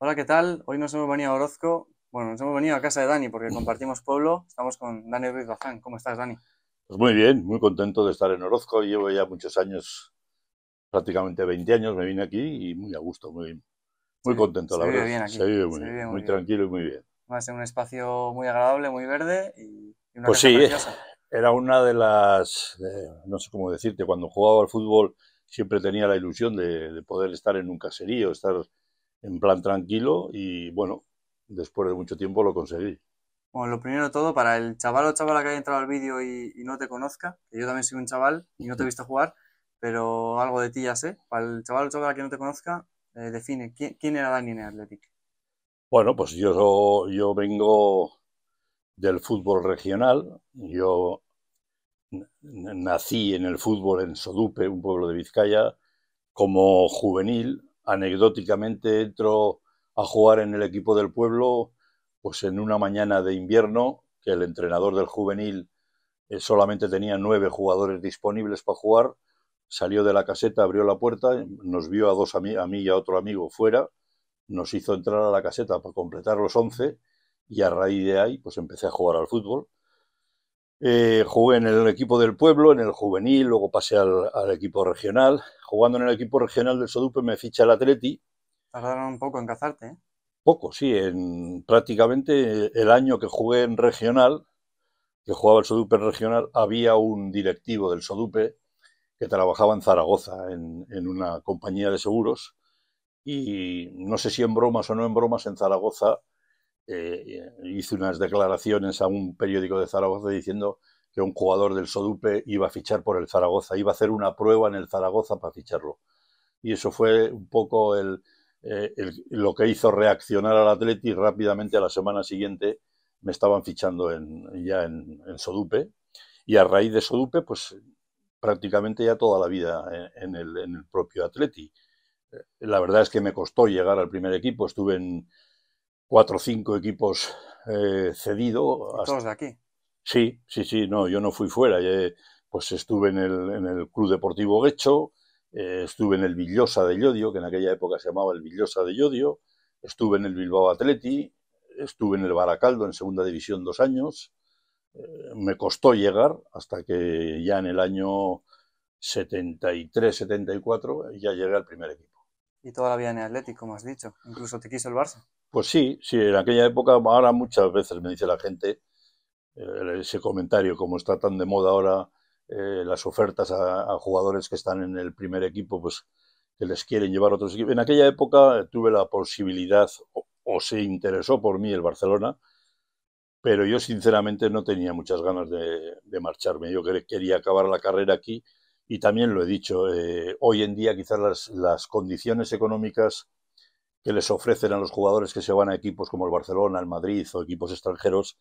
Hola, ¿qué tal? Hoy nos hemos venido a Orozco. Bueno, nos hemos venido a casa de Dani porque compartimos pueblo. Estamos con Dani Ruiz ¿Cómo estás, Dani? Pues muy bien, muy contento de estar en Orozco. Llevo ya muchos años, prácticamente 20 años, me vine aquí y muy a gusto, muy Muy contento, la verdad. Bien aquí. Se vive muy bien, muy, tranquilo y muy bien. Va a ser un espacio muy agradable, muy verde y una Pues sí, era una de las, eh, no sé cómo decirte, cuando jugaba al fútbol siempre tenía la ilusión de poder estar en un caserío, estar en plan tranquilo y bueno, después de mucho tiempo lo conseguí. Bueno, lo primero de todo, para el chaval o chavala que haya entrado al vídeo y, no te conozca, yo también soy un chaval y no te he visto jugar, pero algo de ti ya sé, para el chaval o chavala que no te conozca, eh, define, ¿quién, era Dani en Bueno, pues yo, yo vengo del fútbol regional, yo nací en el fútbol en Sodupe, un pueblo de Vizcaya, como juvenil, anecdóticamente entro a jugar en el equipo del pueblo, pues en una mañana de invierno, que el entrenador del juvenil eh, solamente tenía nueve jugadores disponibles para jugar, salió de la caseta, abrió la puerta, nos vio a dos mí, y a otro amigo fuera, nos hizo entrar a la caseta para completar los once y a raíz de ahí pues empecé a jugar al fútbol eh, jugué en el equipo del pueblo, en el juvenil, luego pasé al, equipo regional. Jugando en el equipo regional del Sodupe me ficha el Atleti. Tardaron un poco en cazarte, ¿eh? Poco, sí. En, prácticamente el año que jugué en regional, que jugaba el Sodupe regional, había un directivo del Sodupe que trabajaba en Zaragoza, en, en una compañía de seguros. Y no sé si en bromas o no en bromas, en Zaragoza eh, hice unas declaraciones a un periódico de Zaragoza diciendo que un jugador del Sodupe iba a fichar por el Zaragoza, iba a hacer una prueba en el Zaragoza para ficharlo. Y eso fue un poco eh, lo que hizo reaccionar al Atleti rápidamente a la semana siguiente. Me estaban fichando ya en, Sodupe y a raíz de Sodupe, pues prácticamente ya toda la vida en, el, el propio Atleti. Eh, la verdad es que me costó llegar al primer equipo, estuve en, cuatro o cinco equipos eh, cedido. ¿Todos de aquí? Sí, sí, sí, no, yo no fui fuera. Eh, pues estuve en el, Club Deportivo Guecho, eh, estuve en el Villosa de Llodio, que en aquella época se llamaba el Villosa de Llodio, estuve en el Bilbao Atleti, estuve en el Baracaldo en Segunda División dos años. me costó llegar hasta que ya en el año 73-74 ya llegué al primer equipo. Y toda la vida en el Atlético, como has dicho. Incluso te quiso el Barça. Pues sí, sí, en aquella época, ahora muchas veces me dice la gente eh, ese comentario, como está tan de moda ahora eh, las ofertas a, jugadores que están en el primer equipo, pues que les quieren llevar a otros equipos. En aquella época eh, tuve la posibilidad o, se interesó por mí el Barcelona, pero yo sinceramente no tenía muchas ganas de, marcharme. Yo quería acabar la carrera aquí y también lo he dicho, hoy en día quizás las, las, condiciones económicas que les ofrecen a los jugadores que se van a equipos como el Barcelona, el Madrid o equipos extranjeros,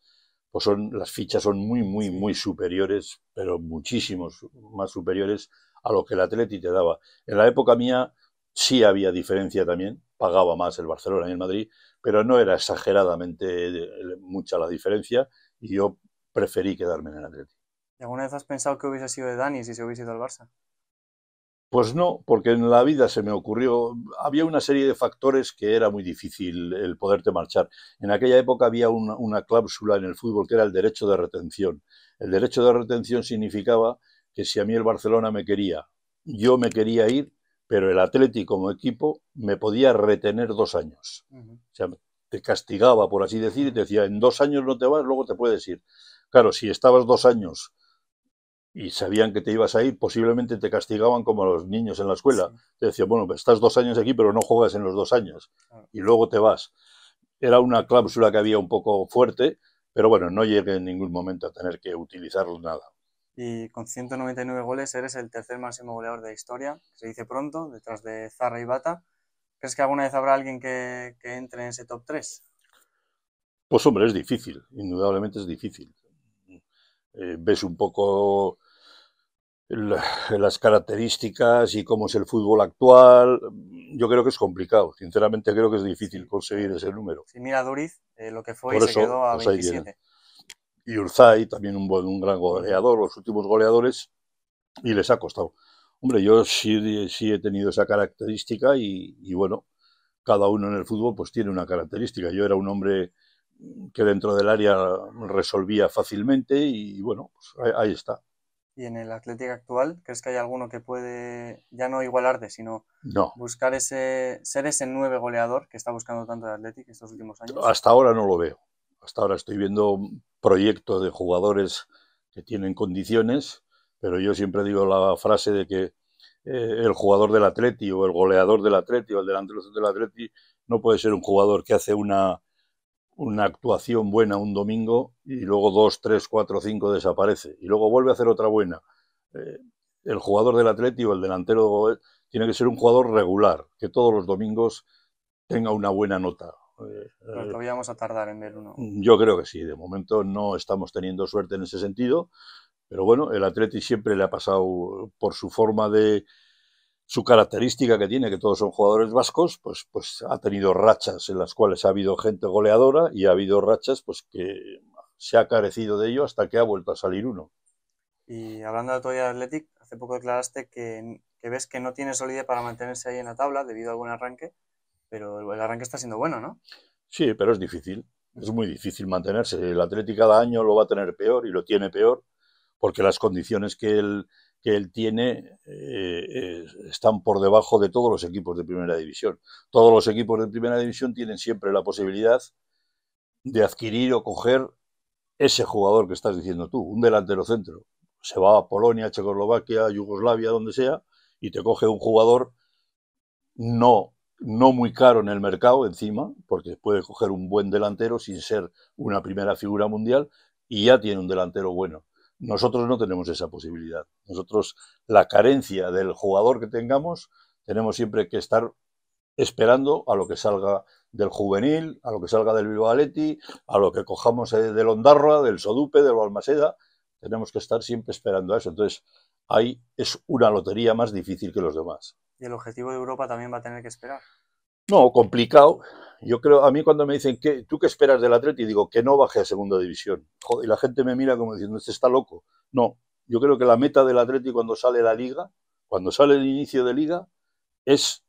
pues son, las fichas son muy, muy, muy superiores, pero muchísimos más superiores a lo que el Atleti te daba. En la época mía sí había diferencia también, pagaba más el Barcelona y el Madrid, pero no era exageradamente eh, mucha la diferencia y yo preferí quedarme en el Atleti. alguna vez has pensado que hubiese sido de Dani si se hubiese ido al Barça? Pues no, porque en la vida se me ocurrió, había una serie de factores que era muy difícil el poderte marchar. En aquella época había una, cláusula en el fútbol que era el derecho de retención. El derecho de retención significaba que si a mí el Barcelona me quería, yo me quería ir, pero el Atlético como equipo me podía retener dos años. O sea, te castigaba, por así decir, y te decía, en dos años no te vas, luego te puedes ir. Claro, si estabas dos años y sabían que te ibas ahí posiblemente te castigaban como a los niños en la escuela. Te decían, bueno, pues estás dos años aquí, pero no juegas en los dos años y luego te vas. Era una cláusula que había un poco fuerte, pero bueno, no llegué en ningún momento a tener que utilizarlo nada. Y con 199 goles eres el tercer máximo goleador de la historia, se dice pronto, detrás de Zarra y Bata. ¿Crees que alguna vez habrá alguien que, entre en ese top 3? Pues hombre, es difícil, indudablemente es difícil. Eh, ves un poco las características y cómo es el fútbol actual, yo creo que es complicado. Sinceramente creo que es difícil conseguir ese número. y mira Duriz, eh, lo que fue y se quedó a 27. Pues y Urzay, también un, gran goleador, los últimos goleadores, y les ha costado. Hombre, yo sí, sí he tenido esa característica y, bueno, cada uno en el fútbol pues tiene una característica. Yo era un hombre que dentro del área resolvía fácilmente y bueno, pues ahí está. ¿Y en el Atlético actual, crees que hay alguno que puede ya no igualarte, sino buscar ese, ser ese nueve goleador que está buscando tanto el Atlético estos últimos años? Hasta ahora no lo veo. Hasta ahora estoy viendo proyectos de jugadores que tienen condiciones, pero yo siempre digo la frase de que eh, el jugador del Atleti o el goleador del Atlético o el delantero del Atleti no puede ser un jugador que hace una una actuación buena un domingo y mm. luego dos, tres, cuatro, cinco desaparece y luego vuelve a hacer otra buena. Eh, el jugador del Atlético o el delantero tiene que ser un jugador regular, que todos los domingos tenga una buena nota. Eh, todavía vamos a tardar en ver uno. Mm, yo creo que sí, de momento no estamos teniendo suerte en ese sentido. Pero bueno, el Atleti siempre le ha pasado por su forma de, su característica que tiene, que todos son jugadores vascos, pues, pues ha tenido rachas en las cuales ha habido gente goleadora y ha habido rachas pues que se ha carecido de ello hasta que ha vuelto a salir uno. Y hablando de todavía Athletic, hace poco declaraste que, ves que no tiene solidez para mantenerse ahí en la tabla debido a algún arranque, pero el arranque está siendo bueno, ¿no? Sí, pero es difícil, es muy difícil mantenerse. El Athletic cada año lo va a tener peor y lo tiene peor porque las condiciones que él que él tiene eh, eh, están por debajo de todos los equipos de primera división. Todos los equipos de primera división tienen siempre la posibilidad de adquirir o coger ese jugador que estás diciendo tú, un delantero centro. Se va a Polonia, Checoslovaquia, Yugoslavia, donde sea, y te coge un jugador no, no muy caro en el mercado encima, porque puede coger un buen delantero sin ser una primera figura mundial, y ya tiene un delantero bueno. Nosotros no tenemos esa posibilidad. Nosotros la carencia del jugador que tengamos, tenemos siempre que estar esperando a lo que salga del juvenil, a lo que salga del Bilbao a lo que cojamos eh, del Ondarra, del Sodupe, del Balmaseda. Tenemos que estar siempre esperando a eso. Entonces, ahí es una lotería más difícil que los demás. Y el objetivo de Europa también va a tener que esperar. No, complicado. Yo creo, a mí cuando me dicen, que ¿tú qué esperas del Atleti? Digo, que no baje a segunda división. y la gente me mira como diciendo, este está loco. No, yo creo que la meta del Atleti cuando sale la liga, cuando sale el inicio de liga, es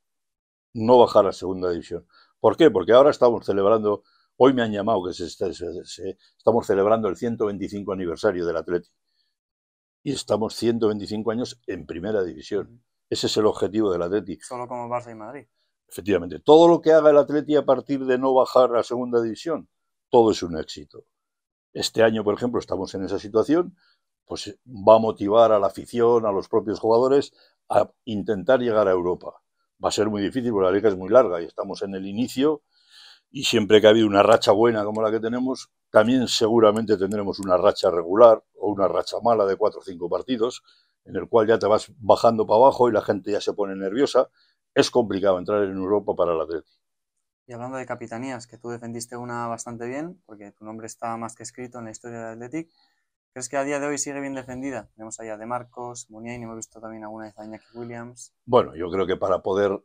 no bajar a segunda división. ¿Por qué? Porque ahora estamos celebrando, hoy me han llamado que se estamos celebrando el 125 aniversario del Atleti. Y estamos 125 años en primera división. Ese es el objetivo del Atleti. Solo como Barça y Madrid. Efectivamente, todo lo que haga el Atleti a partir de no bajar a segunda división, todo es un éxito. Este año, por ejemplo, estamos en esa situación, pues va a motivar a la afición, a los propios jugadores, a intentar llegar a Europa. Va a ser muy difícil porque la liga es muy larga y estamos en el inicio y siempre que ha habido una racha buena como la que tenemos, también seguramente tendremos una racha regular o una racha mala de cuatro o cinco partidos, en el cual ya te vas bajando para abajo y la gente ya se pone nerviosa es complicado entrar en Europa para el Atleti. Y hablando de capitanías, que tú defendiste una bastante bien, porque tu nombre está más que escrito en la historia del Atletic, ¿crees que a día de hoy sigue bien defendida? Tenemos allá de Marcos, Muniain, hemos visto también alguna vez a Iñaki Williams. Bueno, yo creo que para poder,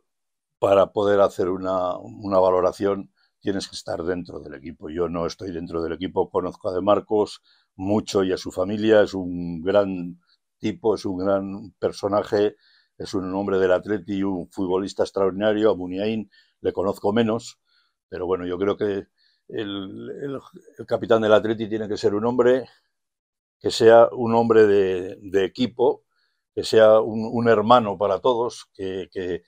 para poder hacer una, una valoración tienes que estar dentro del equipo. Yo no estoy dentro del equipo, conozco a de Marcos mucho y a su familia, es un gran tipo, es un gran personaje es un hombre del Atleti, un futbolista extraordinario, a Muniain le conozco menos, pero bueno, yo creo que el, capitán del Atleti tiene que ser un hombre que sea un hombre de, equipo, que sea un, hermano para todos, que,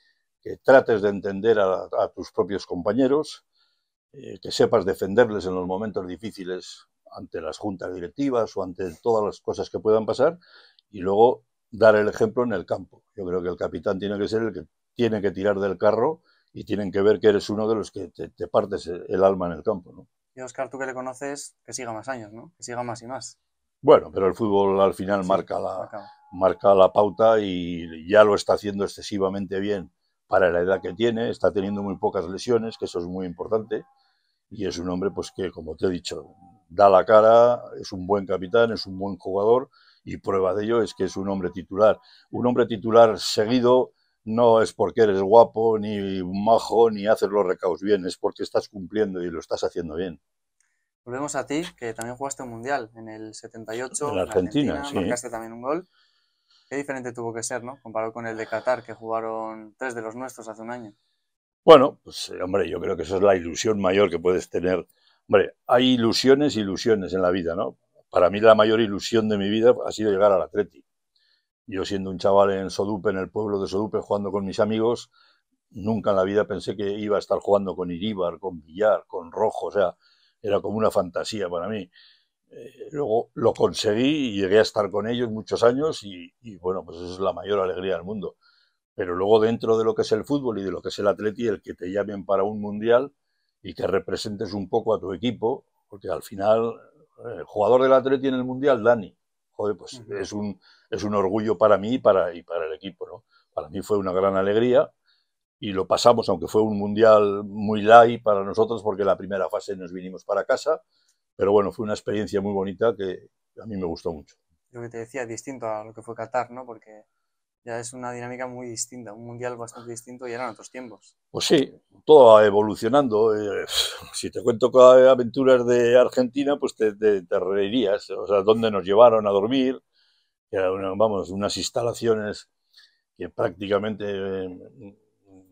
trates de entender a, tus propios compañeros, eh, que sepas defenderles en los momentos difíciles ante las juntas directivas o ante todas las cosas que puedan pasar y luego dar el ejemplo en el campo. Yo creo que el capitán tiene que ser el que tiene que tirar del carro y tienen que ver que eres uno de los que te, partes el alma en el campo. ¿no? Y Oscar, tú que le conoces, que siga más años, ¿no? que siga más y más. Bueno, pero el fútbol al final marca, la, marca la pauta y ya lo está haciendo excesivamente bien para la edad que tiene, está teniendo muy pocas lesiones, que eso es muy importante, y es un hombre pues que, como te he dicho, da la cara, es un buen capitán, es un buen jugador, y prueba de ello es que es un hombre titular. Un hombre titular seguido no es porque eres guapo, ni majo, ni haces los recaos bien, es porque estás cumpliendo y lo estás haciendo bien. Volvemos a ti, que también jugaste un mundial en el 78. En la Argentina, Marcaste también un gol. Qué diferente tuvo que ser, ¿no? Comparado con el de Qatar, que jugaron tres de los nuestros hace un año. Bueno, pues eh, hombre, yo creo que esa es la ilusión mayor que puedes tener. Hombre, hay ilusiones, ilusiones en la vida, ¿no? para mí la mayor ilusión de mi vida ha sido llegar al Atleti. Yo siendo un chaval en Sodupe, en el pueblo de Sodupe, jugando con mis amigos, nunca en la vida pensé que iba a estar jugando con Iríbar, con Villar, con Rojo, o sea, era como una fantasía para mí. Eh, luego lo conseguí y llegué a estar con ellos muchos años y, y bueno, pues eso es la mayor alegría del mundo. Pero luego dentro de lo que es el fútbol y de lo que es el atleti, el que te llamen para un mundial y que representes un poco a tu equipo, porque al final el jugador del Atleti en el Mundial, Dani. Joder, pues es, un, es un orgullo para mí y para, y para el equipo, ¿no? Para mí fue una gran alegría y lo pasamos, aunque fue un Mundial muy light para nosotros porque la primera fase nos vinimos para casa, pero bueno, fue una experiencia muy bonita que a mí me gustó mucho. Lo que te decía, distinto a lo que fue Qatar, ¿no? Porque ya es una dinámica muy distinta, un mundial bastante distinto y eran otros tiempos. Pues sí, todo va evolucionando. Eh, si te cuento aventuras de Argentina, pues te, reirías. O sea, dónde nos llevaron a dormir, era vamos, unas instalaciones que prácticamente eh,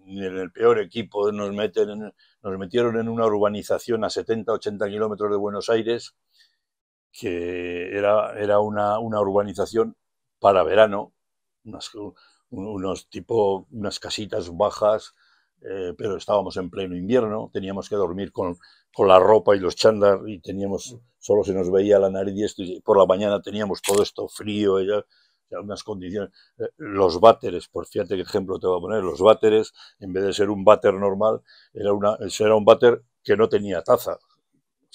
en el peor equipo nos, meten, nos metieron en una urbanización a 70, 80 kilómetros de Buenos Aires, que era, era una urbanización para verano, unas, unos tipo, unas casitas bajas, eh, pero estábamos en pleno invierno, teníamos que dormir con, la ropa y los chándar y teníamos, mm. solo se nos veía la nariz y por la mañana teníamos todo esto frío, y unas condiciones. Eh, los váteres, por fíjate qué ejemplo te voy a poner, los váteres, en vez de ser un váter normal, era, era un váter que no tenía taza,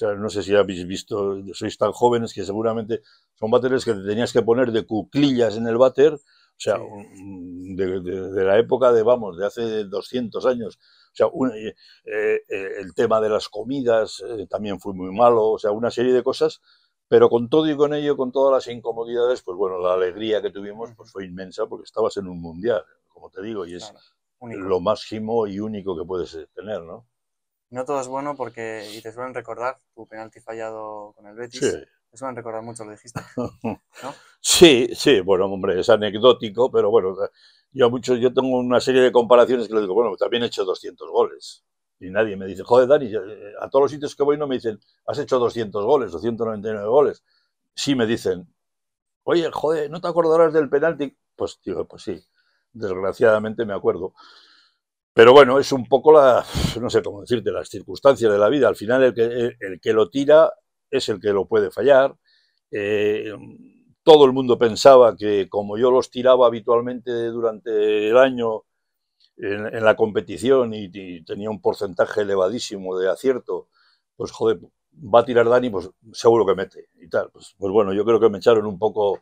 no sé si habéis visto, sois tan jóvenes que seguramente son váteres que tenías que poner de cuclillas en el váter o sea, de, la época de, vamos, de hace 200 años. O sea, eh, eh, eh, el tema de las comidas también fue muy malo, o sea, una serie de cosas, pero con todo y con ello, con todas las incomodidades, pues bueno, la alegría que tuvimos pues fue inmensa porque estabas en un mundial, como te digo, y es lo máximo y único que puedes tener, ¿no? No todo es bueno porque, y te suelen recordar, tu penalti fallado con el Betis. Me a recordar mucho, lo dijiste. Sí, sí, bueno, hombre, es anecdótico, pero bueno, yo, mucho, yo tengo una serie de comparaciones que le digo, bueno, también he hecho 200 goles. Y nadie me dice, joder, Dani, eh, a todos los sitios que voy no me dicen, has hecho 200 goles 299 goles. Sí me dicen, oye, joder, ¿no te acordarás del penalti? Pues digo, pues sí, desgraciadamente me acuerdo. Pero bueno, es un poco la, no sé cómo decirte, las circunstancias de la vida. Al final el que, el que lo tira es el que lo puede fallar. Eh, todo el mundo pensaba que como yo los tiraba habitualmente durante el año en, la competición y, tenía un porcentaje elevadísimo de acierto, pues joder, va a tirar Dani, pues seguro que mete y tal. Pues, pues bueno, yo creo que me echaron un poco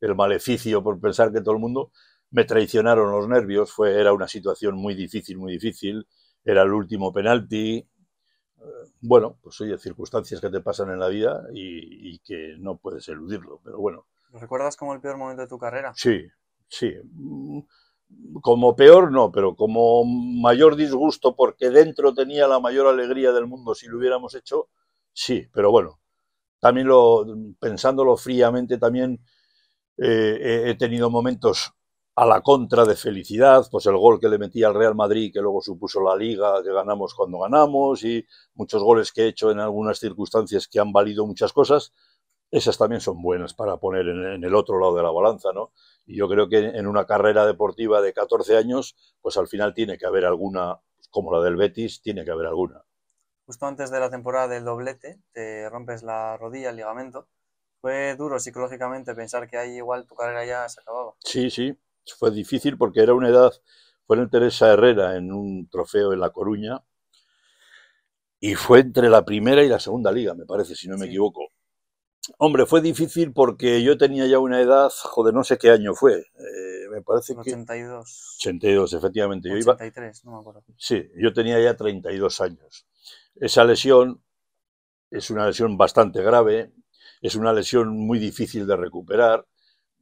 el maleficio por pensar que todo el mundo me traicionaron los nervios, fue, era una situación muy difícil, muy difícil, era el último penalti, bueno, pues oye, circunstancias que te pasan en la vida y, que no puedes eludirlo, pero bueno. ¿Lo ¿Recuerdas como el peor momento de tu carrera? Sí, sí. Mm, como peor no, pero como mayor disgusto porque dentro tenía la mayor alegría del mundo si lo hubiéramos hecho, sí, pero bueno. También lo, pensándolo fríamente, también eh, he tenido momentos a la contra de felicidad, pues el gol que le metí al Real Madrid, que luego supuso la liga, que ganamos cuando ganamos, y muchos goles que he hecho en algunas circunstancias que han valido muchas cosas, esas también son buenas para poner en, el otro lado de la balanza, ¿no? Y yo creo que en una carrera deportiva de 14 años, pues al final tiene que haber alguna, como la del Betis, tiene que haber alguna. Justo antes de la temporada del doblete, te rompes la rodilla, el ligamento. Fue duro psicológicamente pensar que ahí igual tu carrera ya se acababa. Sí, sí, fue difícil porque era una edad, fue en Teresa Herrera en un trofeo en La Coruña y fue entre la primera y la segunda liga, me parece, si no me equivoco. Hombre, fue difícil porque yo tenía ya una edad, joder, no sé qué año fue. Eh, me parece que... 82. efectivamente. 83, yo iba... no me acuerdo. Sí, yo tenía ya 32 años. Esa lesión es una lesión bastante grave, es una lesión muy difícil de recuperar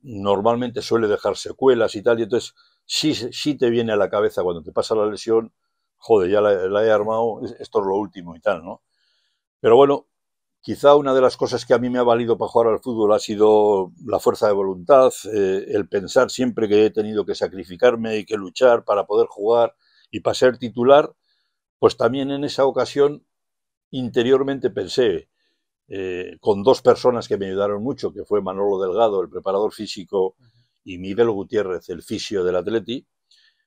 normalmente suele dejar secuelas y tal, y entonces sí, sí te viene a la cabeza cuando te pasa la lesión, jode ya la, he armado, esto es lo último y tal, ¿no? Pero bueno, quizá una de las cosas que a mí me ha valido para jugar al fútbol ha sido la fuerza de voluntad, eh, el pensar siempre que he tenido que sacrificarme y que luchar para poder jugar y para ser titular, pues también en esa ocasión interiormente pensé, eh, con dos personas que me ayudaron mucho, que fue Manolo Delgado, el preparador físico, y Miguel Gutiérrez, el fisio del Atleti.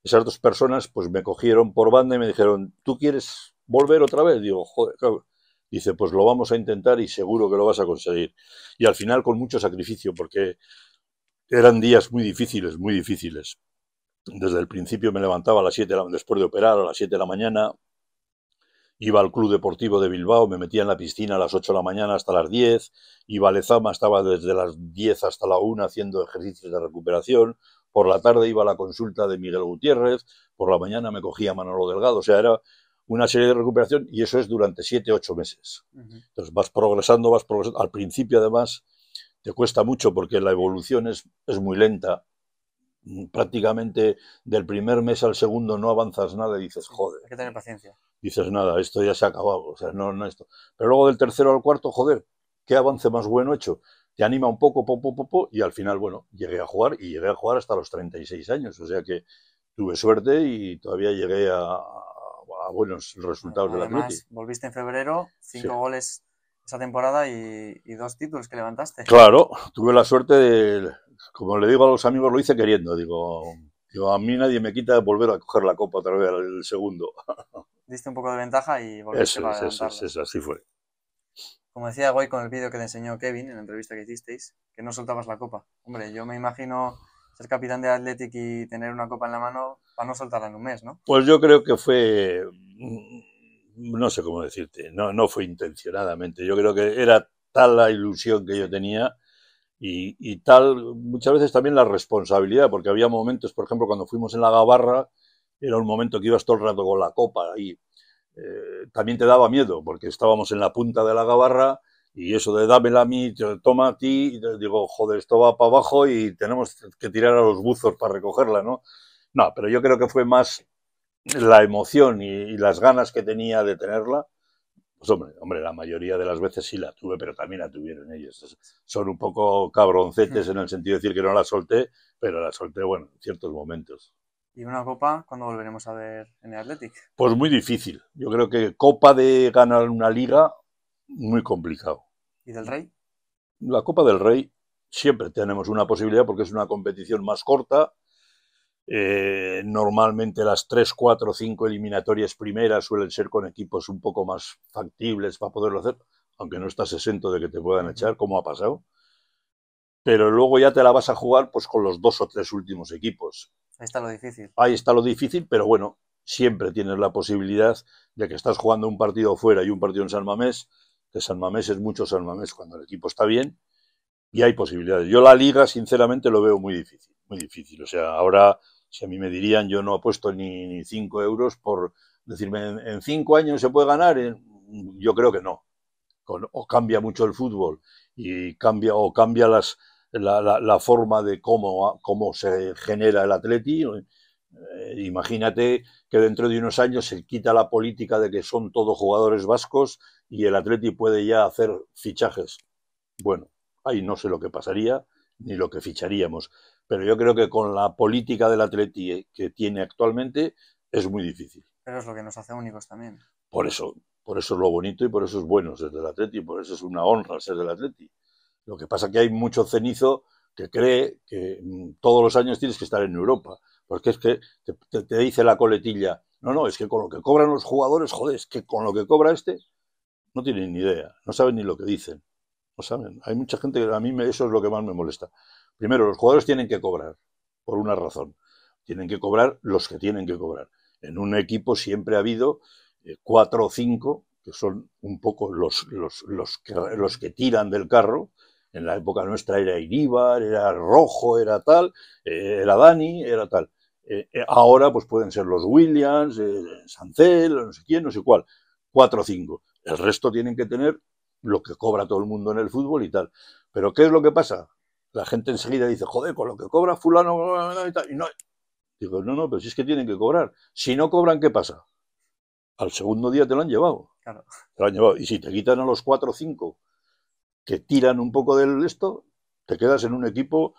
Esas dos personas pues me cogieron por banda y me dijeron, ¿tú quieres volver otra vez? Digo, joder, cabrón. Dice, pues lo vamos a intentar y seguro que lo vas a conseguir. Y al final con mucho sacrificio, porque eran días muy difíciles, muy difíciles. Desde el principio me levantaba a las 7 después de operar a las 7 de la mañana, iba al Club Deportivo de Bilbao, me metía en la piscina a las 8 de la mañana hasta las 10, iba a Lezama, estaba desde las 10 hasta la 1 haciendo ejercicios de recuperación, por la tarde iba a la consulta de Miguel Gutiérrez, por la mañana me cogía Manolo Delgado, o sea, era una serie de recuperación y eso es durante 7, 8 meses. Entonces vas progresando, vas progresando, al principio además te cuesta mucho porque la evolución es, es muy lenta, prácticamente del primer mes al segundo no avanzas nada y dices, joder. Hay que tener paciencia dices, nada, esto ya se ha acabado, o sea, no, no esto. Pero luego del tercero al cuarto, joder, qué avance más bueno hecho. Te anima un poco, po, po, po, po, y al final, bueno, llegué a jugar y llegué a jugar hasta los 36 años, o sea que tuve suerte y todavía llegué a, buenos resultados de la Además, Volviste en febrero, cinco goles esa temporada y, dos títulos que levantaste. Claro, tuve la suerte de, como le digo a los amigos, lo hice queriendo. Digo, digo a mí nadie me quita de volver a coger la copa otra vez el segundo. diste un poco de ventaja y volviste a eso, eso, así fue. Como decía Goy con el vídeo que te enseñó Kevin en la entrevista que hicisteis, que no soltabas la copa. Hombre, yo me imagino ser capitán de Athletic y tener una copa en la mano para no soltarla en un mes, ¿no? Pues yo creo que fue, mm, no sé cómo decirte, no, no fue intencionadamente. Yo creo que era tal la ilusión que yo tenía y, y, tal, muchas veces también la responsabilidad, porque había momentos, por ejemplo, cuando fuimos en la Gabarra, era un momento que ibas todo el rato con la copa ahí. Eh, también te daba miedo, porque estábamos en la punta de la gabarra y eso de dámela a mí, toma a ti, y digo, joder, esto va para abajo y tenemos que tirar a los buzos para recogerla, ¿no? No, pero yo creo que fue más la emoción y, las ganas que tenía de tenerla. Pues hombre, hombre, la mayoría de las veces sí la tuve, pero también la tuvieron ellos. Son un poco cabroncetes en el sentido de decir que no la solté, pero la solté, bueno, en ciertos momentos. ¿Y una copa cuando volveremos a ver en el Athletic? Pues muy difícil. Yo creo que copa de ganar una liga, muy complicado. ¿Y del Rey? La Copa del Rey siempre tenemos una posibilidad porque es una competición más corta. Eh, normalmente las 3, 4, 5 eliminatorias primeras suelen ser con equipos un poco más factibles para poderlo hacer, aunque no estás exento de que te puedan echar, como ha pasado pero luego ya te la vas a jugar pues con los dos o tres últimos equipos. Ahí está lo difícil. Ahí está lo difícil, pero bueno, siempre tienes la posibilidad de que estás jugando un partido fuera y un partido en San Mamés, que San Mamés es mucho San Mamés cuando el equipo está bien, y hay posibilidades. Yo la liga, sinceramente, lo veo muy difícil, muy difícil. O sea, ahora, si a mí me dirían, yo no apuesto ni, ni cinco euros por decirme, en, en cinco años se puede ganar, eh, yo creo que no. o cambia mucho el fútbol y cambia o cambia las, la, forma de cómo, cómo se genera el atleti. Eh, imagínate que dentro de unos años se quita la política de que son todos jugadores vascos y el atleti puede ya hacer fichajes. Bueno, ahí no sé lo que pasaría ni lo que ficharíamos. Pero yo creo que con la política del Atleti eh, que tiene actualmente es muy difícil. Pero es lo que nos hace únicos también. Por eso, por eso es lo bonito y por eso es bueno ser del Atleti, por eso es una honra ser del Atleti. Lo que pasa es que hay mucho cenizo que cree que mm, todos los años tienes que estar en Europa, porque es que te, dice la coletilla, no, no, es que con lo que cobran los jugadores, joder, es que con lo que cobra este, no tienen ni idea, no saben ni lo que dicen, no saben. Hay mucha gente que a mí me, eso es lo que más me molesta. Primero, los jugadores tienen que cobrar, por una razón, tienen que cobrar los que tienen que cobrar. En un equipo siempre ha habido eh, cuatro o cinco que son un poco los, los, los que tiran del carro en la época nuestra era Iríbar, era Rojo, era tal, eh, era Dani, era tal. Eh, eh, ahora pues pueden ser los Williams, Sancel, no sé quién, no sé cuál. Cuatro o cinco. El resto tienen que tener lo que cobra todo el mundo en el fútbol y tal. Pero ¿qué es lo que pasa? La gente enseguida dice, joder, con lo que cobra fulano y tal. Y no, digo, no, no, pero si es que tienen que cobrar. Si no cobran, ¿qué pasa? Al segundo día te lo han llevado. Te lo han llevado. Y si te quitan a los cuatro o cinco que tiran un poco de esto, te quedas en un equipo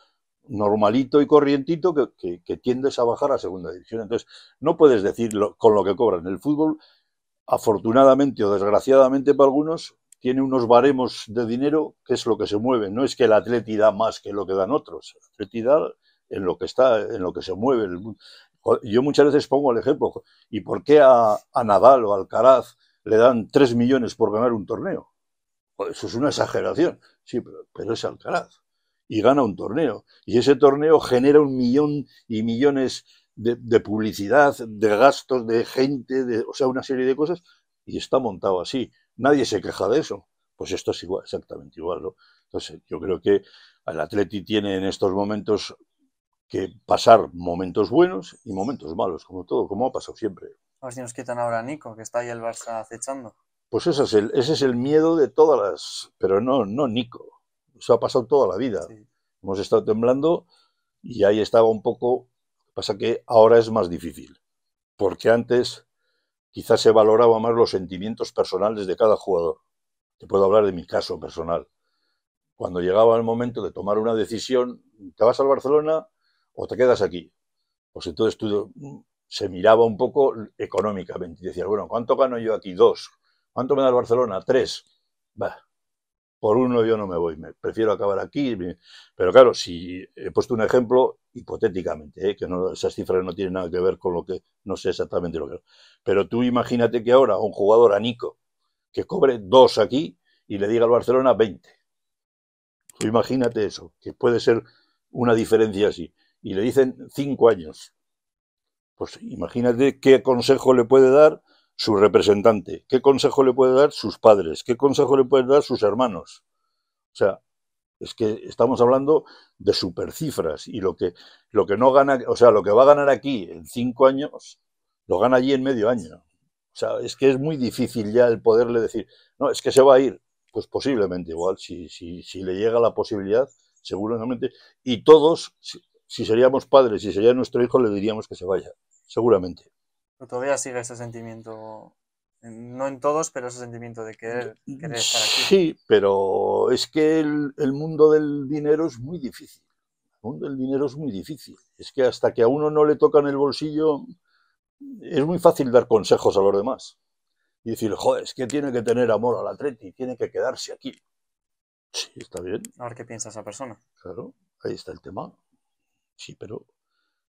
normalito y corrientito que, tiendes a bajar a segunda división. Entonces, no puedes decir con lo que cobran. El fútbol, afortunadamente o desgraciadamente para algunos, tiene unos baremos de dinero que es lo que se mueve. No es que el atleti da más que lo que dan otros. El atleti da en lo que está, en lo que se mueve. Yo muchas veces pongo el ejemplo. ¿Y por qué a, Nadal o al Alcaraz le dan 3 millones por ganar un torneo? Pues eso es una exageración. Sí, pero, es Alcaraz. Y gana un torneo. Y ese torneo genera un millón y millones de, publicidad, de gastos, de gente, de, o sea, una serie de cosas, y está montado así. Nadie se queja de eso. Pues esto es igual, exactamente igual. Entonces, yo creo que el Atleti tiene en estos momentos que pasar momentos buenos y momentos malos, como todo, como ha pasado siempre. A ver si nos quitan ahora a Nico, que está ahí el Barça acechando. Pues ese es el, ese es el miedo de todas las... Pero no, no Nico. Eso ha pasado toda la vida. Hemos estado temblando y ahí estaba un poco... Pasa que ahora es más difícil. Porque antes quizás se valoraba más los sentimientos personales de cada jugador. Te puedo hablar de mi caso personal. Cuando llegaba el momento de tomar una decisión, ¿te vas al Barcelona o te quedas aquí? Pues entonces tú mm, se miraba un poco económicamente y decías, bueno, ¿cuánto gano yo aquí? Dos. ¿Cuánto me da el Barcelona? Tres. Bah, por uno yo no me voy, me prefiero acabar aquí. Pero claro, si he puesto un ejemplo hipotéticamente, ¿eh? que no, esas cifras no tienen nada que ver con lo que no sé exactamente lo que Pero tú imagínate que ahora un jugador anico que cobre dos aquí y le diga al Barcelona 20. imagínate eso, que puede ser una diferencia así. Y le dicen cinco años. Pues imagínate qué consejo le puede dar su representante. ¿Qué consejo le puede dar sus padres? ¿Qué consejo le puede dar sus hermanos? O sea, es que estamos hablando de supercifras y lo que, lo que no gana, o sea, lo que va a ganar aquí en cinco años, lo gana allí en medio año. O sea, es que es muy difícil ya el poderle decir, no, es que se va a ir. Pues posiblemente igual, si, si, si le llega la posibilidad, seguramente. Y todos, si, seríamos padres, y sería nuestro hijo, le diríamos que se vaya, seguramente todavía sigue ese sentimiento, no en todos, pero ese sentimiento de querer, querer estar aquí. Sí, pero es que el, mundo del dinero es muy difícil. El mundo del dinero es muy difícil. Es que hasta que a uno no le tocan el bolsillo, es muy fácil dar consejos a los demás. Y decir, joder, es que tiene que tener amor al y tiene que quedarse aquí. Sí, está bien. A ver qué piensa esa persona. Claro, ahí está el tema. Sí, pero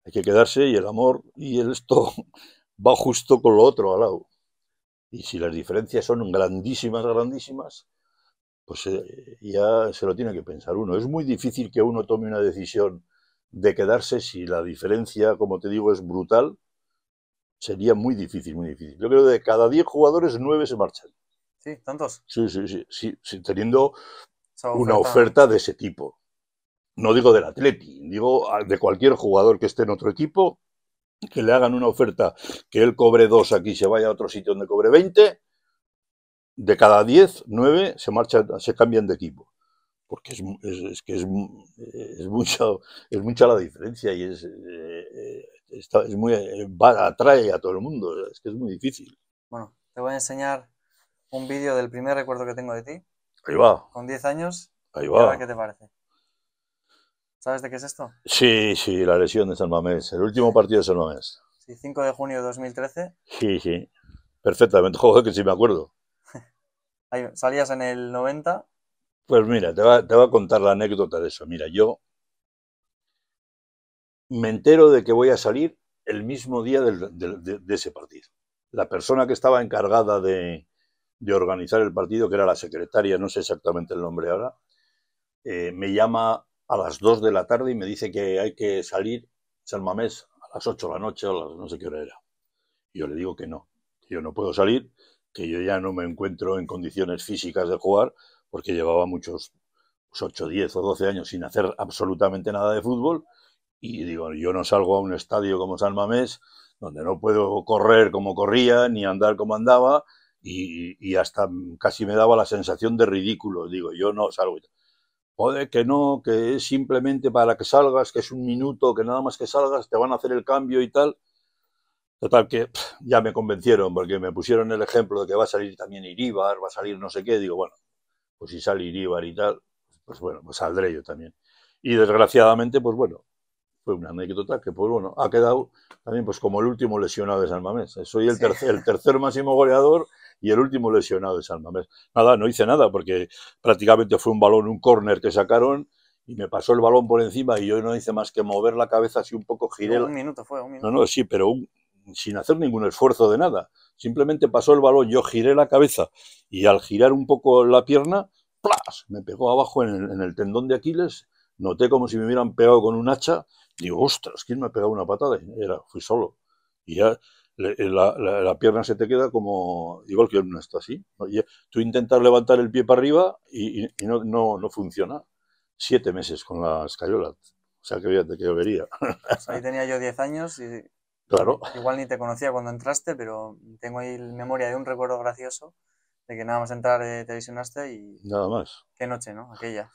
hay que quedarse y el amor y el esto va justo con lo otro al lado. Y si las diferencias son grandísimas, grandísimas, pues eh, ya se lo tiene que pensar uno. Es muy difícil que uno tome una decisión de quedarse si la diferencia, como te digo, es brutal. Sería muy difícil, muy difícil. Yo creo que de cada 10 jugadores, 9 se marchan. Sí, tantos. Sí, sí, sí, teniendo una oferta de ese tipo. No digo del Atleti, digo ah, de cualquier jugador que esté en otro equipo, que le hagan una oferta, que él cobre dos aquí, se vaya a otro sitio donde cobre 20, de cada 10, 9 se marchan, se cambian de equipo. Porque es, que es, mucho, es mucha la diferencia y es, eh, eh, es muy, atrae a todo el mundo, es que es muy difícil. Bueno, te voy a enseñar un vídeo del primer recuerdo que tengo de ti. Ahí va. Con 10 años. Ahí va. qué te parece. ¿Sabes de qué es esto? Sí, sí, la lesión de San Mamés, el último partido de San Mamés. Sí, 5 de junio de 2013. Sí, sí, perfectamente, joder, que sí me acuerdo. salías en el 90. Pues mira, te va, a contar la anécdota de eso. Mira, yo me entero de que voy a salir el mismo día de, ese partido. La persona que estaba encargada de, organizar el partido, que era la secretaria, no sé exactamente el nombre ahora, eh, me llama a las 2 de la tarde y me dice que hay que salir San Mamés a las 8 de la noche o a las no sé qué hora era. Y yo le digo que no, que yo no puedo salir, que yo ya no me encuentro en condiciones físicas de jugar porque llevaba muchos pues, ocho, 8, 10 o 12 años sin hacer absolutamente nada de fútbol y digo, yo no salgo a un estadio como San Mamés donde no puedo correr como corría ni andar como andaba y, y hasta casi me daba la sensación de ridículo. Digo, yo no salgo joder, que no, que es simplemente para que salgas, que es un minuto, que nada más que salgas te van a hacer el cambio y tal. Total que ya me convencieron porque me pusieron el ejemplo de que va a salir también Iríbar, va a salir no sé qué. Digo, bueno, pues si sale Iríbar y tal, pues bueno, pues saldré yo también. Y desgraciadamente, pues bueno, fue una anécdota que pues bueno, ha quedado también pues como el último lesionado de San Mamés. Soy el, tercer, el tercer máximo goleador y el último lesionado es San Mamés. Nada, no hice nada porque prácticamente fue un balón, un córner que sacaron y me pasó el balón por encima y yo no hice más que mover la cabeza así un poco, giré. Un minuto fue, un minuto. No, no, sí, pero sin hacer ningún esfuerzo de nada. Simplemente pasó el balón, yo giré la cabeza y al girar un poco la pierna, ¡plas! Me pegó abajo en el, tendón de Aquiles. Noté como si me hubieran pegado con un hacha. Digo, ostras, ¿quién me ha pegado una patada? Era, fui solo. Y ya eh, la, la, pierna se te queda como, igual que no está así. Eh, tú intentas levantar el pie para arriba y, no, no, funciona. Siete meses con la escayola. O sea, que de que yo vería. Pues ahí tenía yo diez años y claro. igual ni te conocía cuando entraste, pero tengo ahí memoria de un recuerdo gracioso de que nada más entrar eh, te visionaste y... Nada más. Qué noche, ¿no? Aquella.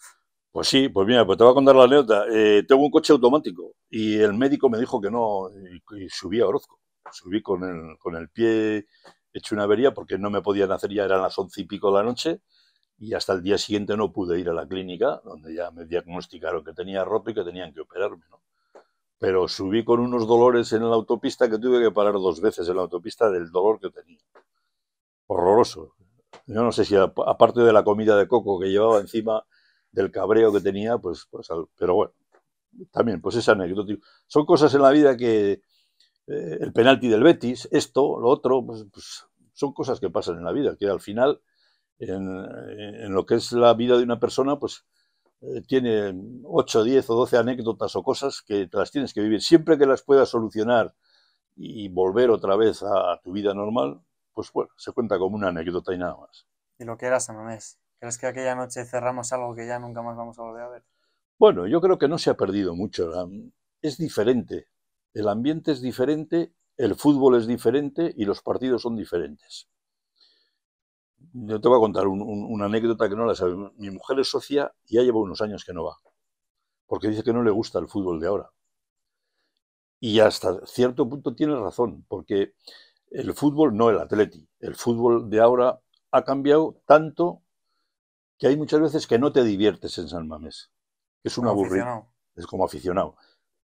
Pues sí, pues mira, pues te voy a contar la anécdota. tengo un coche automático y el médico me dijo que no y subí a Orozco subí con el, pie hecho una avería porque no me podían hacer, ya eran las once y pico de la noche, y hasta el día siguiente no pude ir a la clínica, donde ya me diagnosticaron que tenía ropa y que tenían que operarme. Pero subí con unos dolores en la autopista que tuve que parar dos veces en la autopista del dolor que tenía. Horroroso. Yo no sé si aparte de la comida de coco que llevaba encima del cabreo que tenía, pues, pues pero bueno, también, pues es anecdótico. Son cosas en la vida que, eh, el penalti del Betis, esto, lo otro, pues, pues, son cosas que pasan en la vida, que al final, en, lo que es la vida de una persona, pues eh, tiene 8, 10 o 12 anécdotas o cosas que te las tienes que vivir. Siempre que las puedas solucionar y volver otra vez a, tu vida normal, pues bueno, se cuenta como una anécdota y nada más. ¿Y lo que era San ¿Crees que aquella noche cerramos algo que ya nunca más vamos a volver a ver? Bueno, yo creo que no se ha perdido mucho. Es diferente el ambiente es diferente, el fútbol es diferente y los partidos son diferentes. Yo te voy a contar una anécdota que no la sabe. Mi mujer es socia y ya lleva unos años que no va, porque dice que no le gusta el fútbol de ahora. Y hasta cierto punto tiene razón, porque el fútbol, no el atleti, el fútbol de ahora ha cambiado tanto que hay muchas veces que no te diviertes en San Mamés. Es un aburrido. Es como aficionado.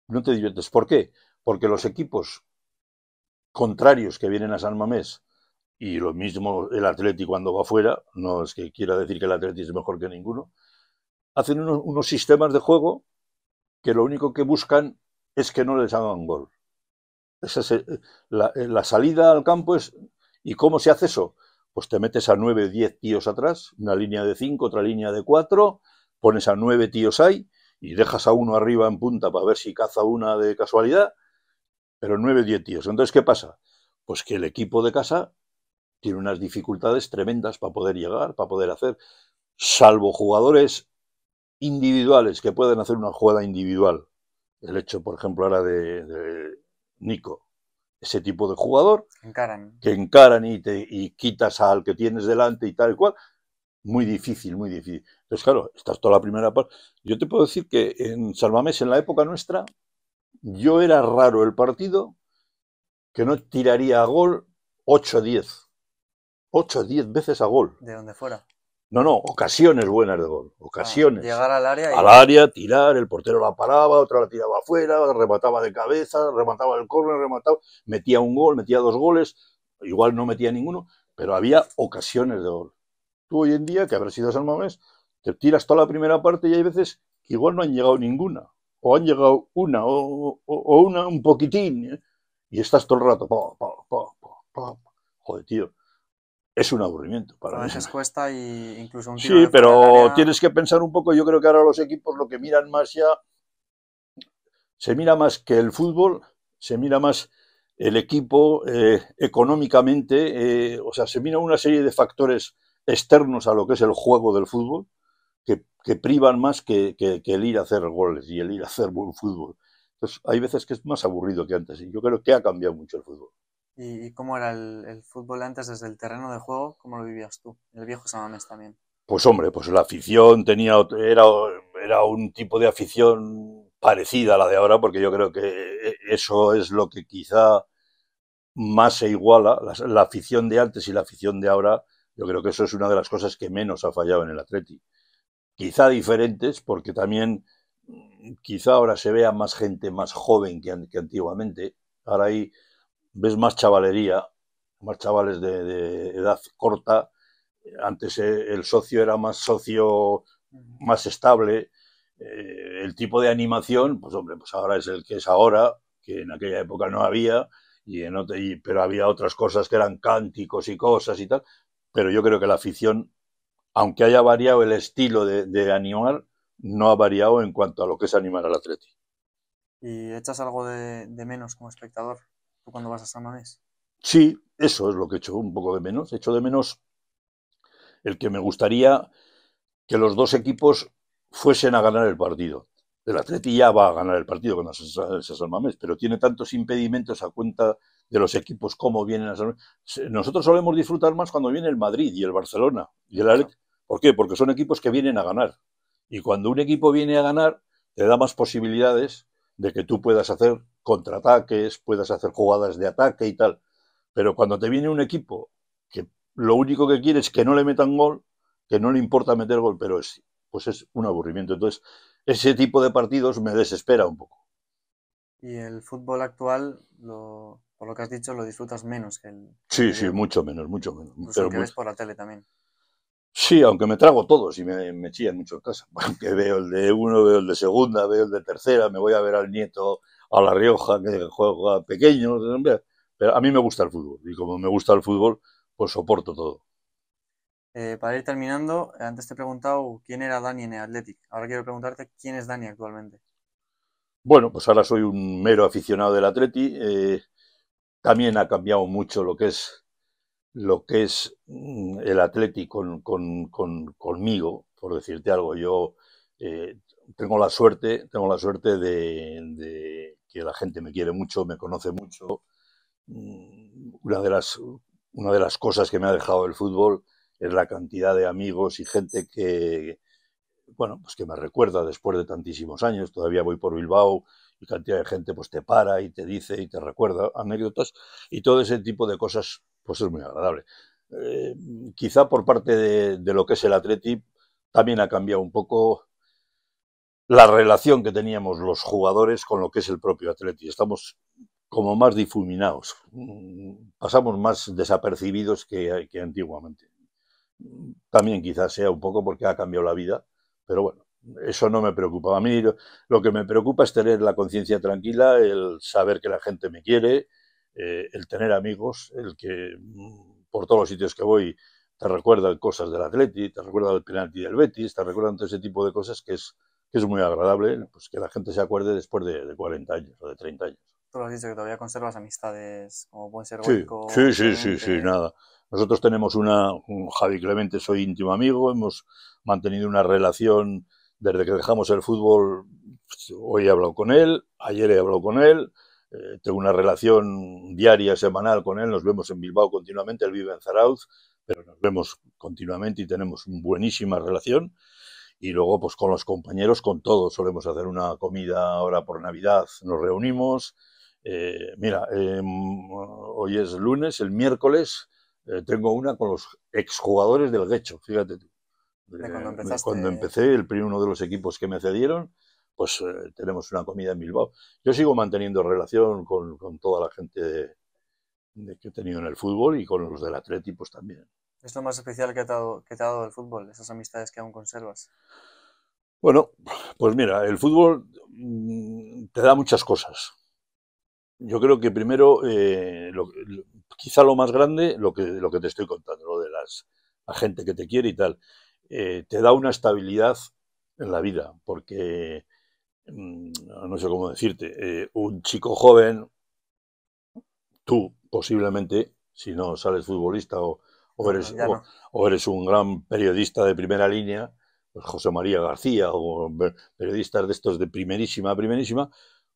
No te diviertes. ¿Por qué? porque los equipos contrarios que vienen a San Mamés y lo mismo el Atlético cuando va fuera, no es que quiera decir que el Atleti es mejor que ninguno, hacen unos, sistemas de juego que lo único que buscan es que no les hagan gol. Esa eh, la, eh, la, salida al campo es... ¿Y cómo se hace eso? Pues te metes a nueve, diez tíos atrás, una línea de cinco, otra línea de cuatro, pones a nueve tíos ahí y dejas a uno arriba en punta para ver si caza una de casualidad pero 9, 10 tíos. Entonces, ¿qué pasa? Pues que el equipo de casa tiene unas dificultades tremendas para poder llegar, para poder hacer, salvo jugadores individuales que pueden hacer una jugada individual. El hecho, por ejemplo, ahora de, Nico, ese tipo de jugador que encaran y, te, y quitas al que tienes delante y tal y cual. Muy difícil, muy difícil. Entonces, claro, es toda la primera parte. Yo te puedo decir que en Salvamés, en la época nuestra, yo era raro el partido que no tiraría a gol 8 a 10. 8 a 10 veces a gol. De donde fuera. No, no, ocasiones buenas de gol. Ah, ocasiones. llegar al área. Al área, tirar, el portero la paraba, otra la tiraba afuera, remataba de cabeza, remataba el corner, remataba, metía un gol, metía dos goles, igual no metía ninguno, pero había ocasiones de gol. Tú hoy en día, que habrás sido San Mamés, te tiras toda la primera parte y hay veces que igual no han llegado ninguna o han llegado una o, una un poquitín, ¿eh? y estás todo el rato, joder, tío. Es un aburrimiento para A veces ¿eh? cuesta incluso un tiro Sí, pero tienes que pensar un poco. Yo creo que ahora los equipos lo que miran más ya. Se mira más que el fútbol, se mira más el equipo eh, económicamente. o sea, se mira una serie de factores externos a lo que es el juego del fútbol que, privan más que, el ir a hacer goles y el ir a hacer buen fútbol. Entonces, hay veces que es más aburrido que antes y yo creo que ha cambiado mucho el fútbol. ¿Y cómo era el, fútbol antes desde el terreno de juego? ¿Cómo lo vivías tú? El viejo Samamés también. Pues hombre, pues la afición tenía era, era un tipo de afición parecida a la de ahora, porque yo creo que eh, eso es lo que quizá más se iguala, la, afición de antes y la afición de ahora, yo creo que eso es una de las cosas que menos ha fallado en el Atleti quizá diferentes, porque también mm, quizá ahora se vea más gente más joven que, antiguamente. Ahora ahí ves más chavalería, más chavales de, edad corta. Antes eh, el socio era más socio más estable. Eh, el tipo de animación, pues hombre, pues ahora es el que es ahora, que en aquella época no había, y en y, pero había otras cosas que eran cánticos y cosas y tal. Pero yo creo que la afición aunque haya variado el estilo de, de animar, no ha variado en cuanto a lo que es animar al atleti. ¿Y echas algo de, menos como espectador tú cuando vas a San Mamés? Sí, eso es lo que echo un poco de menos. Echo de menos el que me gustaría que los dos equipos fuesen a ganar el partido. El Atleti ya va a ganar el partido con se San Mamés, pero tiene tantos impedimentos a cuenta de los equipos como vienen a San Mamés. Nosotros solemos disfrutar más cuando viene el Madrid y el Barcelona y el ¿Por qué? Porque son equipos que vienen a ganar. Y cuando un equipo viene a ganar, te da más posibilidades de que tú puedas hacer contraataques, puedas hacer jugadas de ataque y tal. Pero cuando te viene un equipo que lo único que quiere es que no le metan gol, que no le importa meter gol, pero es, pues es un aburrimiento. Entonces, ese tipo de partidos me desespera un poco. Y el fútbol actual, por lo que has dicho, lo disfrutas menos que el... Sí, sí, mucho menos, mucho menos. Pero que ves por la tele también. Sí, aunque me trago todos y me, me chillan mucho en casa. Aunque veo el de uno, veo el de segunda, veo el de tercera, me voy a ver al nieto a La Rioja que juega pequeño. Pero a mí me gusta el fútbol y como me gusta el fútbol, pues soporto todo. Eh, para ir terminando, antes te he preguntado quién era Dani en el Athletic. Ahora quiero preguntarte quién es Dani actualmente. Bueno, pues ahora soy un mero aficionado del Atleti. Eh, también ha cambiado mucho lo que es lo que es mm, el Atlético conmigo, por decirte algo, yo eh, tengo la suerte, tengo la suerte de, que la gente me quiere mucho, me conoce mucho. Mm, una de las, una de las cosas que me ha dejado el fútbol es la cantidad de amigos y gente que, bueno, pues que me recuerda después de tantísimos años. Todavía voy por Bilbao y cantidad de gente pues te para y te dice y te recuerda anécdotas y todo ese tipo de cosas pues es muy agradable. Eh, quizá por parte de, lo que es el Atleti también ha cambiado un poco la relación que teníamos los jugadores con lo que es el propio Atleti. Estamos como más difuminados, pasamos más desapercibidos que, que antiguamente. También quizás sea un poco porque ha cambiado la vida, pero bueno, eso no me preocupa. A mí lo que me preocupa es tener la conciencia tranquila, el saber que la gente me quiere, eh, el tener amigos, el que mm, por todos los sitios que voy te recuerda cosas del Atleti, te recuerda el penalti del Betis, te recuerda todo ese tipo de cosas que es, que es muy agradable, pues que la gente se acuerde después de, 40 años o de 30 años. Tú lo has dicho que todavía conservas amistades, como puede ser Goico, sí, sí, sí, sí, nada. Nosotros tenemos una, un Javi Clemente, soy íntimo amigo, hemos mantenido una relación desde que dejamos el fútbol, pues, hoy he hablado con él, ayer he hablado con él, eh, tengo una relación diaria, semanal con él, nos vemos en Bilbao continuamente, él vive en Zarauz, pero nos vemos continuamente y tenemos una buenísima relación. Y luego, pues con los compañeros, con todos, solemos hacer una comida ahora por Navidad, nos reunimos. Eh, mira, em, hoy es lunes, el miércoles eh, tengo una con los exjugadores del Guecho, fíjate tú. Cuando, cuando, empecé, el primero de los equipos que me cedieron, pues, eh, tenemos una comida en Bilbao. Yo sigo manteniendo relación con, toda la gente que he tenido en el fútbol y con los del Atleti pues también. ¿Es lo más especial que te ha dado, que el fútbol, esas amistades que aún conservas? Bueno, pues mira, el fútbol mm, te da muchas cosas. Yo creo que primero, eh, quizá lo más grande, lo que, lo que te estoy contando, lo de las, la gente que te quiere y tal, eh, te da una estabilidad en la vida, porque Mm, no sé cómo decirte, eh, un chico joven, tú posiblemente, si no sales futbolista o, eres, O, eres un gran periodista de primera línea, pues José María García o eh, periodistas de estos de primerísima, primerísima,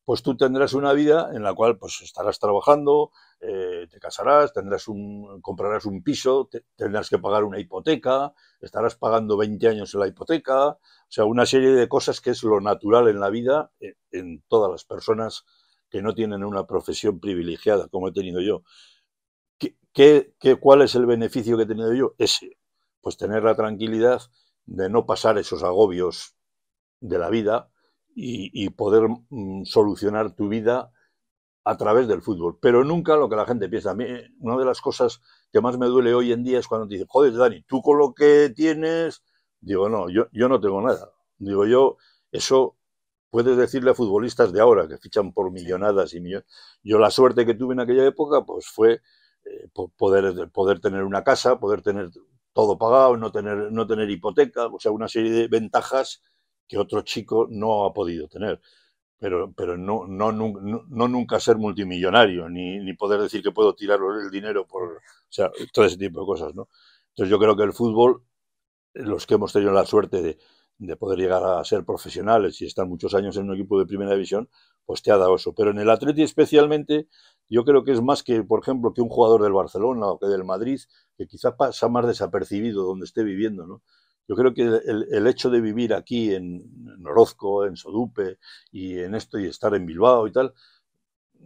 pues tú tendrás una vida en la cual pues estarás trabajando, eh, te casarás, tendrás un, comprarás un piso, tendrás que pagar una hipoteca, estarás pagando 20 años en la hipoteca, o sea, una serie de cosas que es lo natural en la vida eh, en, todas las personas que no tienen una profesión privilegiada como he tenido yo. cuál es el beneficio que he tenido yo? Ese, pues tener la tranquilidad de no pasar esos agobios de la vida, y, poder mm, solucionar tu vida a través del fútbol. Pero nunca lo que la gente piensa. A mí, una de las cosas que más me duele hoy en día es cuando te dicen, joder, Dani, tú con lo que tienes. Digo, no, yo, no tengo nada. Digo, yo, eso puedes decirle a futbolistas de ahora que fichan por millonadas y millones. Yo la suerte que tuve en aquella época, pues fue eh, poder, poder tener una casa, poder tener todo pagado, no tener, no tener hipoteca, o sea, una serie de ventajas que otro chico no ha podido tener. Pero, pero no, no, nunca ser multimillonario, ni, poder decir que puedo tirar el dinero por o sea, todo ese tipo de cosas. ¿no? Entonces yo creo que el fútbol, los que hemos tenido la suerte de, poder llegar a ser profesionales y estar muchos años en un equipo de primera división, pues te ha dado eso. Pero en el Atleti especialmente, yo creo que es más que, por ejemplo, que un jugador del Barcelona o que del Madrid, que quizá pasa más desapercibido donde esté viviendo, ¿no? Yo creo que el, hecho de vivir aquí en, Norozco Orozco, en Sodupe y en esto y estar en Bilbao y tal,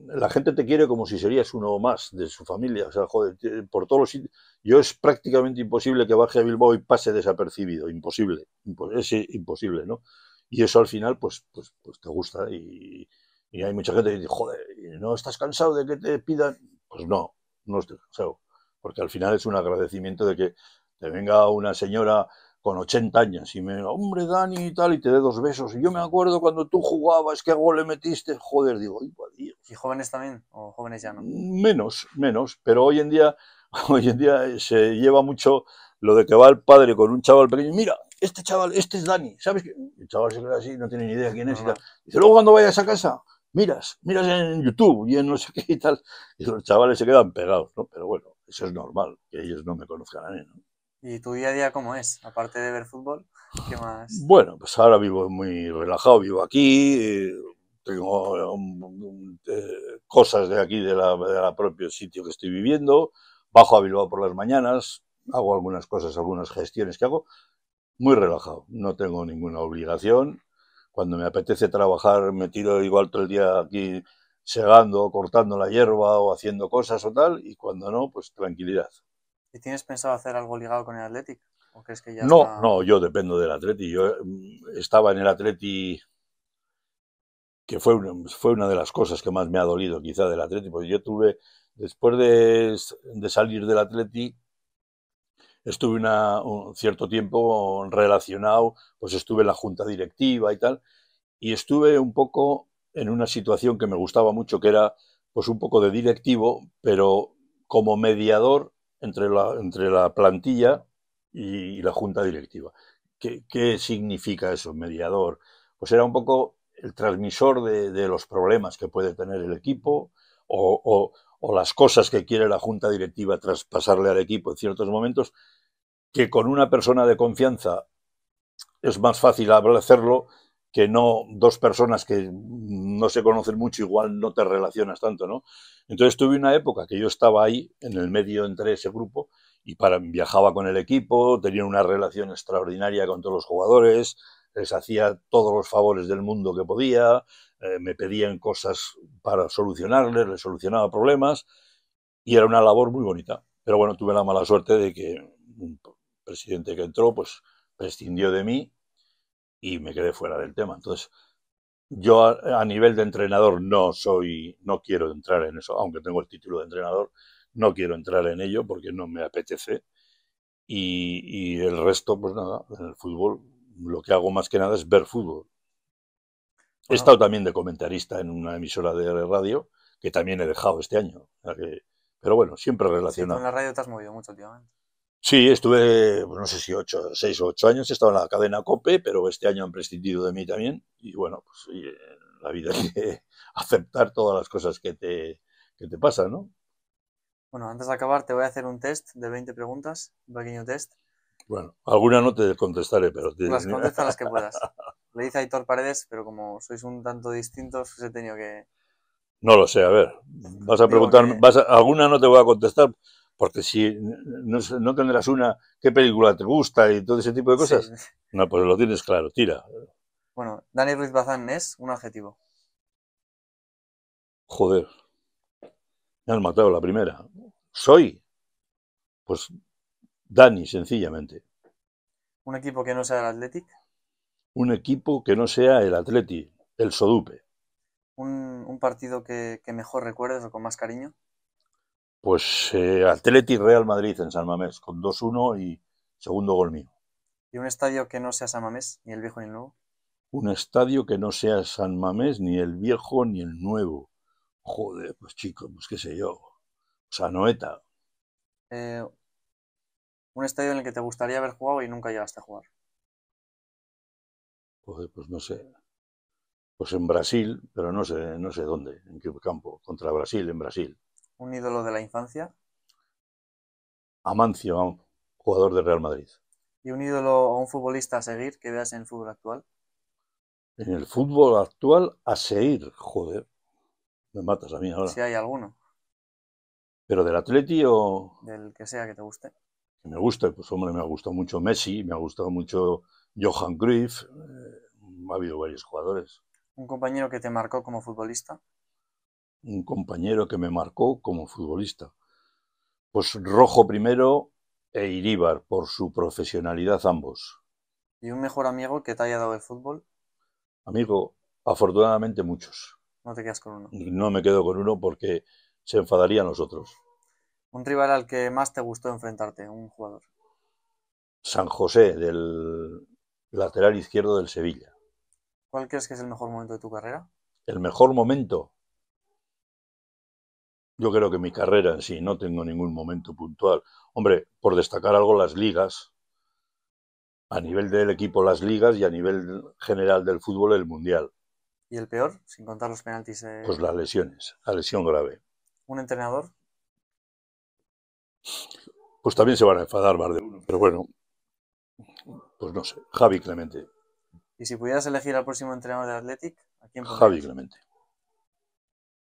la gente te quiere como si serías uno más de su familia. O sea, joder, por todos los sitios. Yo es prácticamente imposible que baje a Bilbao y pase desapercibido. Imposible. Es imposible, ¿no? Y eso al final, pues, pues, pues te gusta. Y, y hay mucha gente que dice, joder, ¿no estás cansado de que te pidan? Pues no, no estoy cansado. Porque al final es un agradecimiento de que te venga una señora con 80 años y me hombre Dani y tal, y te dé dos besos. Y yo me acuerdo cuando tú jugabas, qué gol le metiste, joder, digo, Ay, Dios. ¿Y jóvenes también? ¿O jóvenes ya no? Menos, menos, pero hoy en día, hoy en día se lleva mucho lo de que va el padre con un chaval pequeño, mira, este chaval, este es Dani, ¿sabes qué? El chaval se queda así, no tiene ni idea quién es y tal. Dice, luego cuando vayas a casa, miras, miras en YouTube y en no sé qué y tal, y los chavales se quedan pegados, ¿no? Pero bueno, eso es normal, que ellos no me conozcan a mí, ¿no? ¿Y tu día a día cómo es? Aparte de ver fútbol, ¿qué más? Bueno, pues ahora vivo muy relajado, vivo aquí, eh, tengo eh, cosas de aquí, del de la propio sitio que estoy viviendo, bajo a Bilbao por las mañanas, hago algunas cosas, algunas gestiones que hago, muy relajado, no tengo ninguna obligación. Cuando me apetece trabajar, me tiro igual todo el día aquí segando, cortando la hierba o haciendo cosas o tal, y cuando no, pues tranquilidad. ¿Y tienes pensado hacer algo ligado con el Athletic? ¿O crees que ya no, no, yo dependo del Atleti. Yo mm, estaba en el Atleti, que fue una, fue una de las cosas que más me ha dolido quizá del Atlético. porque yo tuve, después de, salir del Atleti, estuve un cierto tiempo relacionado, pues estuve en la junta directiva y tal, y estuve un poco en una situación que me gustaba mucho, que era pues un poco de directivo, pero como mediador entre la, plantilla y, la junta directiva. ¿Qué, significa eso, mediador? Pues era un poco el transmisor de, los problemas que puede tener el equipo o, las cosas que quiere la junta directiva tras pasarle al equipo en ciertos momentos, que con una persona de confianza es más fácil hacerlo que no dos personas que no se conocen mucho, igual no te relacionas tanto, ¿no? Entonces tuve una época que yo estaba ahí, en el medio entre ese grupo, y para, viajaba con el equipo, tenía una relación extraordinaria con todos los jugadores, les hacía todos los favores del mundo que podía, eh, me pedían cosas para solucionarles, les solucionaba problemas, y era una labor muy bonita. Pero bueno, tuve la mala suerte de que un presidente que entró, pues prescindió de mí y me quedé fuera del tema. Entonces, yo a, nivel de entrenador no soy, no quiero entrar en eso, aunque tengo el título de entrenador, no quiero entrar en ello porque no me apetece. Y, el resto, pues nada, en el fútbol lo que hago más que nada es ver fútbol. He estado también de comentarista en una emisora de radio que también he dejado este año. pero bueno, siempre relacionado. con la radio te has movido mucho últimamente. Sí, estuve, no sé si ocho, seis o ocho años, he estado en la cadena COPE, pero este año han prescindido de mí también. Y bueno, pues la vida es que aceptar todas las cosas que te, que te pasan, ¿no? Bueno, antes de acabar te voy a hacer un test de 20 preguntas, un pequeño test. Bueno, alguna no te contestaré, pero... Te... Las contestas las que puedas. Le dice a Aitor Paredes, pero como sois un tanto distintos, os he tenido que... No lo sé, a ver, vas a preguntar, vas alguna no te voy a contestar porque si no, tendrás una, ¿qué película te gusta y todo ese tipo de cosas? No, pues lo tienes claro, tira. Bueno, Dani Ruiz Bazán es un adjetivo. Joder, me han matado la primera. Soy, pues Dani, sencillamente. ¿Un equipo que no sea el Athletic? Un equipo que no sea el Athletic, el Sodupe. ¿Un, partido que, que mejor recuerdes o con más cariño? Pues eh, Atleti Real Madrid en San Mamés, con 2-1 y segundo gol mío. ¿Y un estadio que no sea San Mamés, ni el viejo ni el nuevo? Un estadio que no sea San Mamés, ni el viejo ni el nuevo. Joder, pues chicos, pues qué sé yo. Sanoeta. Eh, un estadio en el que te gustaría haber jugado y nunca llegaste a jugar. Joder, pues no sé. Pues en Brasil, pero no sé, no sé dónde, en qué campo. Contra Brasil, en Brasil. ¿Un ídolo de la infancia? Amancio, jugador de Real Madrid. ¿Y un ídolo o un futbolista a seguir que veas en el fútbol actual? En el fútbol actual, a seguir, joder. Me matas a mí ahora. Si hay alguno. ¿Pero del Atleti o...? Del que sea que te guste. Que me guste, pues hombre, me ha gustado mucho Messi, me ha gustado mucho Johan Cruyff, eh, ha habido varios jugadores. ¿Un compañero que te marcó como futbolista? un compañero que me marcó como futbolista. Pues Rojo primero e Iríbar, por su profesionalidad ambos. ¿Y un mejor amigo que te haya dado el fútbol? Amigo, afortunadamente muchos. No te quedas con uno. No me quedo con uno porque se enfadarían los otros. ¿Un rival al que más te gustó enfrentarte, un jugador? San José, del lateral izquierdo del Sevilla. ¿Cuál crees que es el mejor momento de tu carrera? El mejor momento yo creo que mi carrera en sí no tengo ningún momento puntual. Hombre, por destacar algo, las ligas, a nivel del equipo las ligas y a nivel general del fútbol el mundial. ¿Y el peor, sin contar los penaltis? Eh. Pues las lesiones, la lesión grave. ¿Un entrenador? Pues también se van a enfadar más de uno, pero bueno, pues no sé, Javi Clemente. ¿Y si pudieras elegir al próximo entrenador de Athletic? ¿a quién Javi Clemente.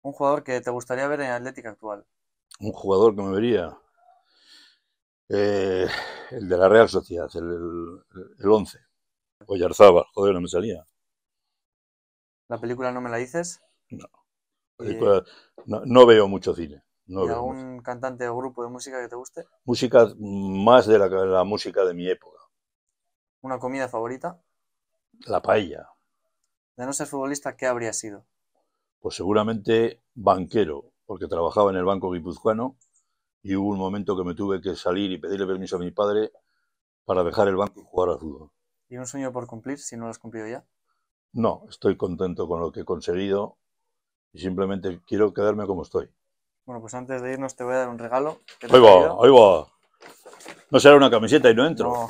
Un jugador que te gustaría ver en atlética actual. Un jugador que me vería. Eh, el de la Real Sociedad, el, el 11. Oyarzábal, joder, no me salía. ¿La película no me la dices? No. Eh, no, veo mucho cine. No ¿Y algún cantante o grupo de música que te guste? Música más de la, la música de mi época. ¿Una comida favorita? La paella. De no ser futbolista, ¿qué habría sido? Pues seguramente banquero, porque trabajaba en el Banco Guipuzcoano y hubo un momento que me tuve que salir y pedirle permiso a mi padre para dejar el banco y jugar al fútbol. ¿Y un sueño por cumplir si no lo has cumplido ya? No, estoy contento con lo que he conseguido y simplemente quiero quedarme como estoy. Bueno, pues antes de irnos te voy a dar un regalo. Ahí va, ahí va. No será una camiseta y no entro.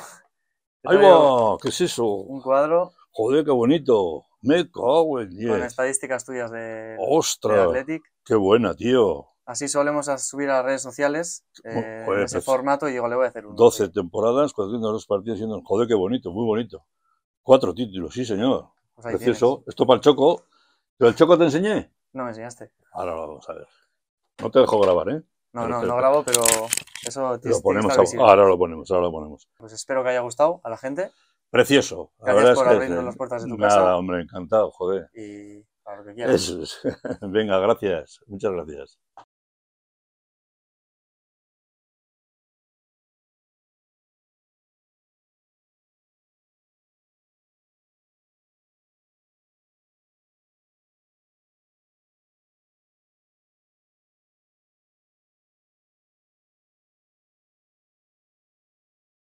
Ahí va, ¿qué es eso? Un cuadro. Joder, qué bonito. Me cago en 10. Con estadísticas tuyas de, ¡Ostras! Athletic. ¡Qué buena, tío! Así solemos subir a las redes sociales eh, en ese pues, formato y digo, le voy a hacer uno. 12 temporadas, 402 partidos siendo. Joder, qué bonito, muy bonito. Cuatro títulos, sí, señor. Pues Precioso. Esto para el Choco. ¿Pero el Choco te enseñé? No me enseñaste. Ahora lo vamos a ver. No te dejo grabar, ¿eh? No, no, no grabo, pero eso lo ponemos ahora lo ponemos, ahora lo ponemos. Pues espero que haya gustado a la gente. Precioso. La Gracias por es que las puertas de tu nada, casa. Nada, hombre, encantado, joder. Y para lo que quieras. Eso es. Venga, gracias. Muchas gracias.